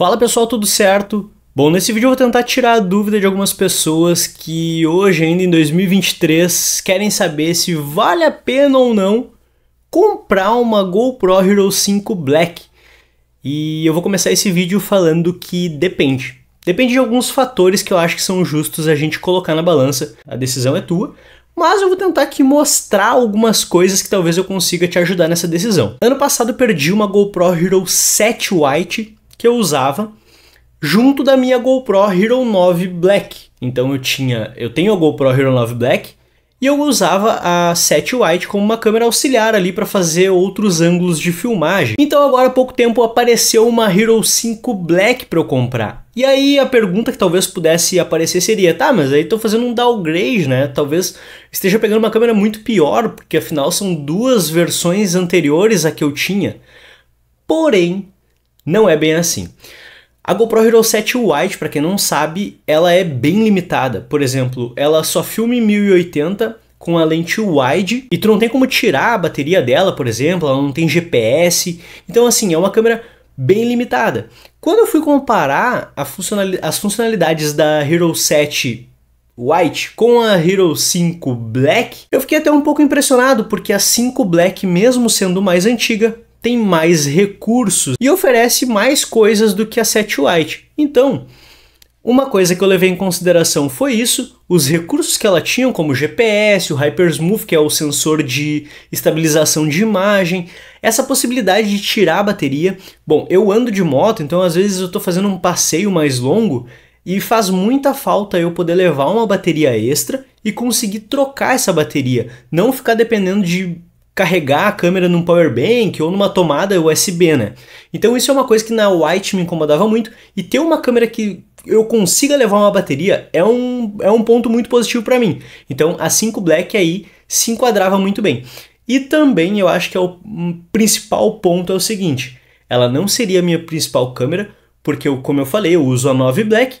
Fala pessoal, tudo certo? Bom, nesse vídeo eu vou tentar tirar a dúvida de algumas pessoas que hoje, ainda em 2023, querem saber se vale a pena ou não comprar uma GoPro Hero 5 Black. E eu vou começar esse vídeo falando que depende. Depende de alguns fatores que eu acho que são justos a gente colocar na balança. A decisão é tua, mas eu vou tentar aqui mostrar algumas coisas que talvez eu consiga te ajudar nessa decisão. Ano passado eu perdi uma GoPro Hero 7 White que eu usava junto da minha GoPro Hero 9 Black. Então eu tinha, eu tenho a GoPro Hero 9 Black e eu usava a 7 White como uma câmera auxiliar ali para fazer outros ângulos de filmagem. Então agora há pouco tempo apareceu uma Hero 5 Black para eu comprar. E aí a pergunta que talvez pudesse aparecer seria, tá, mas aí estou fazendo um downgrade, né? Talvez esteja pegando uma câmera muito pior, porque afinal são duas versões anteriores à que eu tinha. Porém, não é bem assim. A GoPro Hero 7 White, para quem não sabe, ela é bem limitada. Por exemplo, ela só filma em 1080 com a lente wide e tu não tem como tirar a bateria dela, por exemplo, ela não tem GPS. Então assim, é uma câmera bem limitada. Quando eu fui comparar funcionali as funcionalidades da Hero 7 White com a Hero 5 Black, eu fiquei até um pouco impressionado porque a 5 Black, mesmo sendo mais antiga, tem mais recursos e oferece mais coisas do que a 7 White. Então, uma coisa que eu levei em consideração foi isso, os recursos que ela tinha, como o GPS, o Hypersmooth, que é o sensor de estabilização de imagem, essa possibilidade de tirar a bateria. Bom, eu ando de moto, então às vezes eu estou fazendo um passeio mais longo e faz muita falta eu poder levar uma bateria extra e conseguir trocar essa bateria, não ficar dependendo de carregar a câmera num power bank ou numa tomada USB, né? Então isso é uma coisa que na White me incomodava muito e ter uma câmera que eu consiga levar uma bateria é um, é um ponto muito positivo para mim. Então a 5 Black aí se enquadrava muito bem. E também eu acho que é o principal ponto é o seguinte, ela não seria a minha principal câmera, porque eu, como eu falei, eu uso a 9 Black,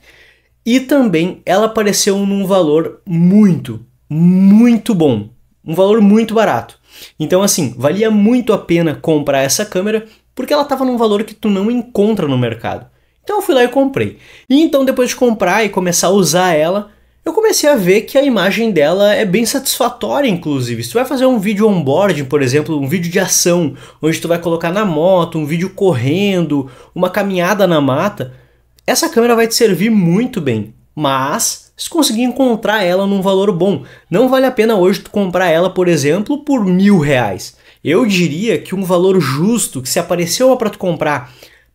e também ela apareceu num valor muito, muito bom, um valor muito barato. Então assim, valia muito a pena comprar essa câmera porque ela estava num valor que tu não encontra no mercado. Então eu fui lá e comprei. E então depois de comprar e começar a usar ela, eu comecei a ver que a imagem dela é bem satisfatória, inclusive. Se tu vai fazer um vídeo onboard por exemplo, um vídeo de ação, onde tu vai colocar na moto, um vídeo correndo, uma caminhada na mata, essa câmera vai te servir muito bem. Mas se conseguir encontrar ela num valor bom. Não vale a pena hoje tu comprar ela, por exemplo, por mil reais. Eu diria que um valor justo que se apareceu para tu comprar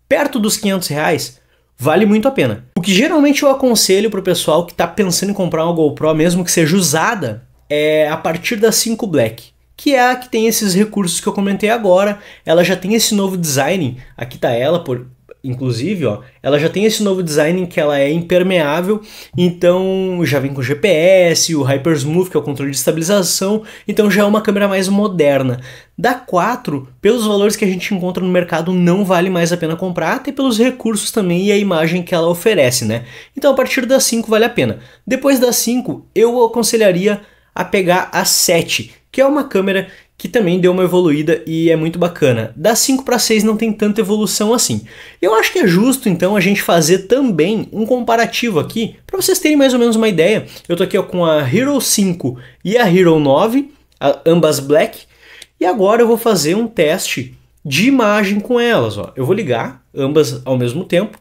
perto dos 500 reais vale muito a pena. O que geralmente eu aconselho para o pessoal que está pensando em comprar uma GoPro, mesmo que seja usada, é a partir da 5 Black que é a que tem esses recursos que eu comentei agora. Ela já tem esse novo design. Aqui tá ela, por, inclusive, ó, ela já tem esse novo design em que ela é impermeável, então já vem com GPS, o Hypersmooth, que é o controle de estabilização, então já é uma câmera mais moderna. Da 4, pelos valores que a gente encontra no mercado, não vale mais a pena comprar, até pelos recursos também e a imagem que ela oferece, né? Então a partir da 5 vale a pena. Depois da 5, eu aconselharia a pegar a 7, que é uma câmera que também deu uma evoluída e é muito bacana. Da 5 para 6 não tem tanta evolução assim. Eu acho que é justo então a gente fazer também um comparativo aqui para vocês terem mais ou menos uma ideia. Eu tô aqui ó, com a Hero 5 e a Hero 9, a, ambas black, e agora eu vou fazer um teste de imagem com elas. Ó. Eu vou ligar ambas ao mesmo tempo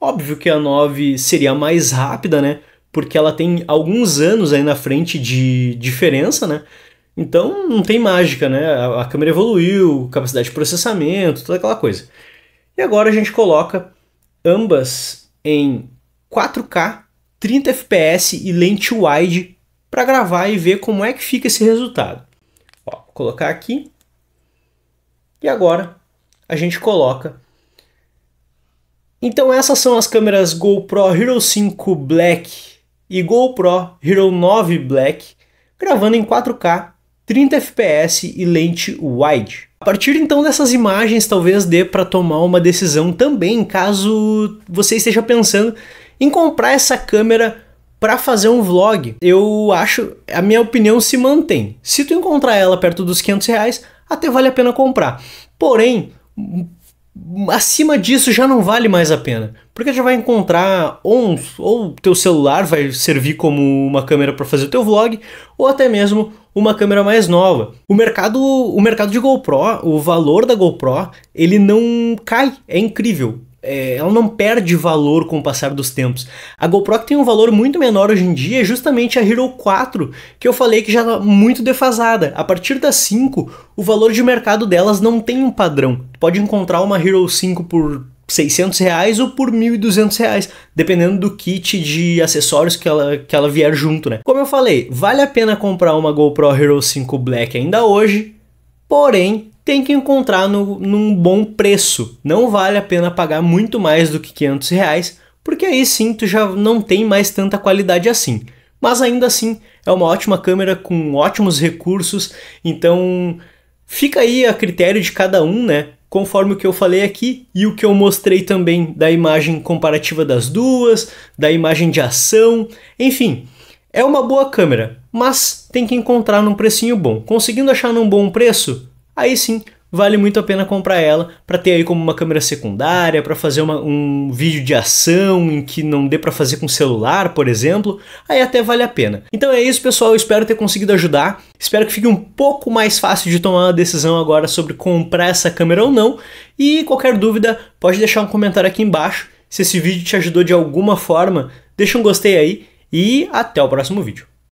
Óbvio que a 9 seria mais rápida, né? Porque ela tem alguns anos aí na frente de diferença, né? Então não tem mágica, né? A câmera evoluiu, capacidade de processamento, toda aquela coisa. E agora a gente coloca ambas em 4K, 30 FPS e lente wide para gravar e ver como é que fica esse resultado. Ó, vou colocar aqui. E agora a gente coloca então essas são as câmeras GoPro Hero 5 Black e GoPro Hero 9 Black, gravando em 4K, 30 fps e lente wide. A partir então dessas imagens, talvez dê para tomar uma decisão também, caso você esteja pensando em comprar essa câmera para fazer um vlog. Eu acho, a minha opinião se mantém. Se tu encontrar ela perto dos 500 reais, até vale a pena comprar. Porém, acima disso já não vale mais a pena. Porque já vai encontrar ou, um, ou teu celular vai servir como uma câmera para fazer o teu vlog, ou até mesmo uma câmera mais nova. O mercado, o mercado de GoPro, o valor da GoPro, ele não cai, é incrível é, ela não perde valor com o passar dos tempos. A GoPro que tem um valor muito menor hoje em dia é justamente a Hero 4, que eu falei que já tá muito defasada. A partir da 5, o valor de mercado delas não tem um padrão. Pode encontrar uma Hero 5 por 600 reais ou por 1.200 reais, dependendo do kit de acessórios que ela, que ela vier junto, né? Como eu falei, vale a pena comprar uma GoPro Hero 5 Black ainda hoje, porém tem que encontrar no, num bom preço. Não vale a pena pagar muito mais do que 500 reais, porque aí sim tu já não tem mais tanta qualidade assim. Mas ainda assim é uma ótima câmera com ótimos recursos, então fica aí a critério de cada um, né? Conforme o que eu falei aqui e o que eu mostrei também da imagem comparativa das duas, da imagem de ação, enfim, é uma boa câmera, mas tem que encontrar num precinho bom. Conseguindo achar num bom preço, aí sim vale muito a pena comprar ela para ter aí como uma câmera secundária, para fazer uma, um vídeo de ação em que não dê para fazer com celular, por exemplo, aí até vale a pena. Então é isso, pessoal, eu espero ter conseguido ajudar. Espero que fique um pouco mais fácil de tomar uma decisão agora sobre comprar essa câmera ou não. E qualquer dúvida, pode deixar um comentário aqui embaixo. Se esse vídeo te ajudou de alguma forma, deixa um gostei aí e até o próximo vídeo.